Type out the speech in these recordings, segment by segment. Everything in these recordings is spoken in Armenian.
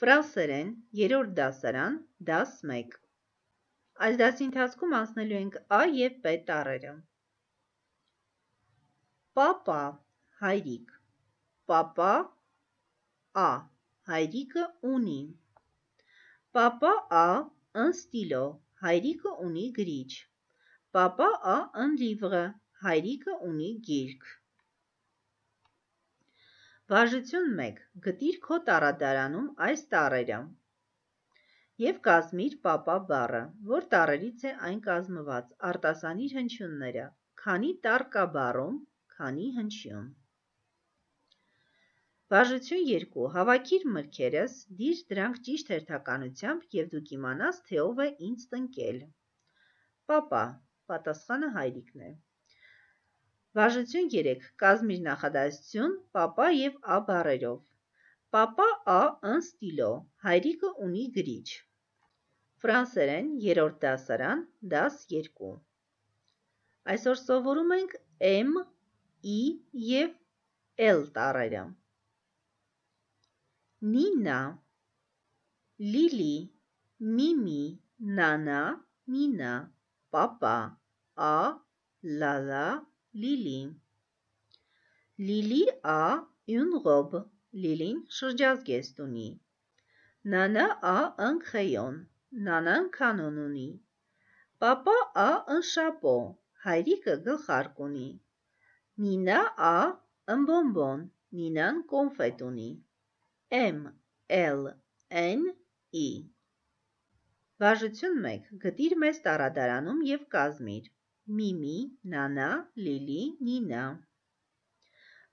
Ֆրանսերեն, երրորդ դասարան, դաս 1։ Այս դասի ընթացքում անցնելու ենք Ա և Բ տառերը։ Պապա, հայրիկ։ Պապա Ա, հայրիկը ունի։ Պապա Ա ըն ստիլո, հայրիկը ունի գրիչ։ Պապա Ա ըն լիվրը, հայրիկը ունի գիրք։ Վարժություն 1. Գտիր քո տառադարանում այս տառերը և կազմիր պապա բառը, որ տառերից է այն կազմված, արտասանիր հնչյունները, քանի տառ կա բառում, քանի հնչյուն։ Վարժություն 2. Հավաքիր մրգերս, դիր դրանք ճիշտ հերթականությամբ եւ դու կիմանաս, թե ով է ինձ տնկել։ Պապա, պատասխանը հայրիկն է։ Վարժություն 3. Կազմիր նախադասություն «Պապա եւ Ա» բառերով։ Պապա Ա ըն ստիլո, հայրիկը ունի գրիչ։ Ֆրանսերեն երրորդ դասարան, դաս 2։ Այսօր սովորում ենք M, I եւ L տառերը։ Նինա, Լիլի, Միմի, Նանա, Նինա, Պապա, Ա, Լալա, Լիլի Լիլի a une robe. Լիլին շրջազգեստ ունի։ Նանա a ընքեյոն։ Նանան կանոն ունի։ Պապա a ընշապո։ Հայրիկը գլխարկ ունի։ Նինա a ըմբոմբոն։ Նինան կոնֆետ ունի։ M L N E Բաժություն 1. Գտիր մեզ տարադարանում եւ կազմիր։ Միմի, Նանա, Լիլի, Նինա։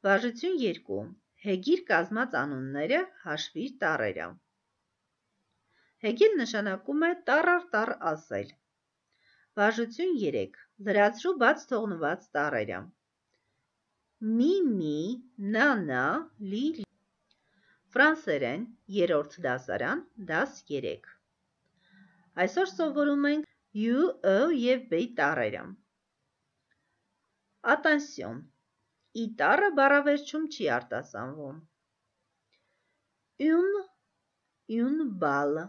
Բաժություն 2. Հեգիր կազմած անունները հաշվիր տառերը։ Հեգին նշանակում է տառ առ տառ ասել։ Բաժություն 3. Լրացրու բաց թողնված տառերը։ Միմի, Նանա, Լիլի։ Ֆրանսերեն 3-րդ դասարան, դաս 3։ Այսօր սովորում ենք յ, ը եւ բ տառերը։ Attention. ի տառը բառավերջում չի արտասանվում։ Une, une balle.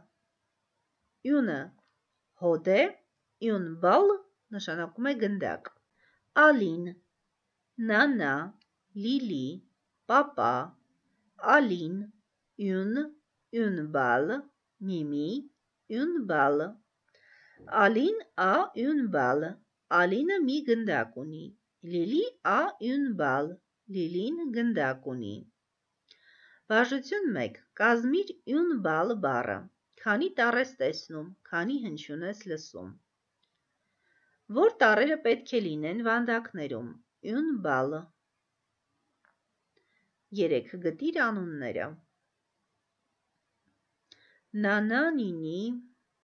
Une հոդ է, une balle նշանակում է գնդակ։ Ալին, նանա, լիլի, պապա, ալին, une, une balle, միմի, une balle։ Ալին a une balle։ Ալինը մի գնդակ ունի։ Լիլի ա յունբալ, լիլին գնդակ ունի։ Բաժություն 1. Կազմիր յունբալ բառը։ Քանի տառ ես տեսնում, քանի հնչյուն ես լսում։ Որ տառերը պետք է լինեն վանդակներում։ Յունբալ։ 3. Գտիր անունները։ Նանանինի,